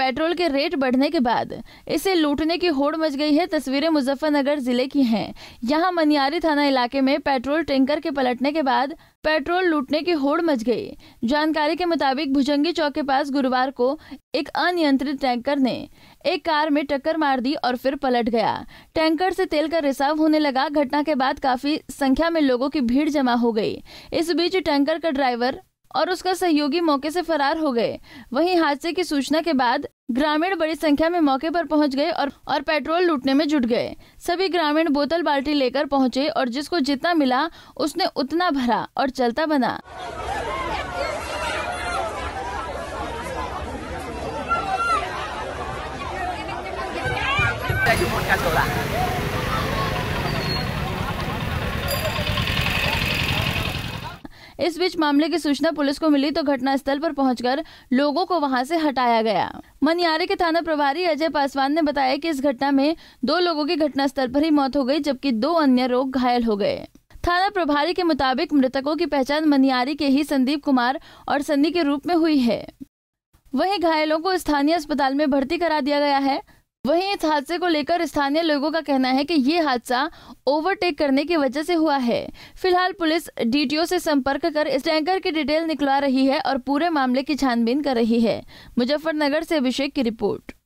petrol के rate बढ़ने के बाद इसे लूटने की होड़ मच गई है तस्वीरें मुजफ्फरनगर जिले की हैं यहाँ मनियारी थाना इलाके में पेट्रोल टैंकर के पलटने के बाद पेट्रोल लूटने की होड़ मच गई जानकारी के मुताबिक भुजंगी चौक के पास गुरुवार को एक अनियंत्रित टैंकर ने एक कार में टक्कर मार दी और फिर पलट गया टैंकर से तेल का रिसाव होने लगा घटना के बाद काफी संख्या में लोगों की भीड़ जमा हो गई इस बीच टैंकर का ड्राइवर और उसका सहयोगी मौके से फरार हो गए वहीं हादसे की सूचना के बाद ग्रामीण बड़ी संख्या में मौके पर पहुंच गए और और पेट्रोल लूटने में जुट गए सभी ग्रामीण बोतल बाल्टी लेकर पहुंचे और जिसको जितना मिला उसने उतना भरा और चलता बना इस बीच मामले की सूचना पुलिस को मिली तो घटनास्थल पर पहुंचकर लोगों को वहां से हटाया गया मनियारे के थाना प्रभारी अजय पासवान ने बताया कि इस घटना में दो लोगों की घटनास्थल पर ही मौत हो गई जबकि दो अन्य लोग घायल हो गए थाना प्रभारी के मुताबिक मृतकों की पहचान मनियारी के ही संदीप कुमार और सन्नी के रूप में हुई है वहीं घायलों को स्थानीय अस्पताल में भर्ती करा दिया गया है वहीं इस हादसे को लेकर स्थानीय लोगों का कहना है कि ये हादसा ओवरटेक करने की वजह से हुआ है फिलहाल पुलिस डीटीओ से संपर्क कर इस टैंकर की डिटेल निकलवा रही है और पूरे मामले की छानबीन कर रही है मुजफ्फरनगर से अभिषेक की रिपोर्ट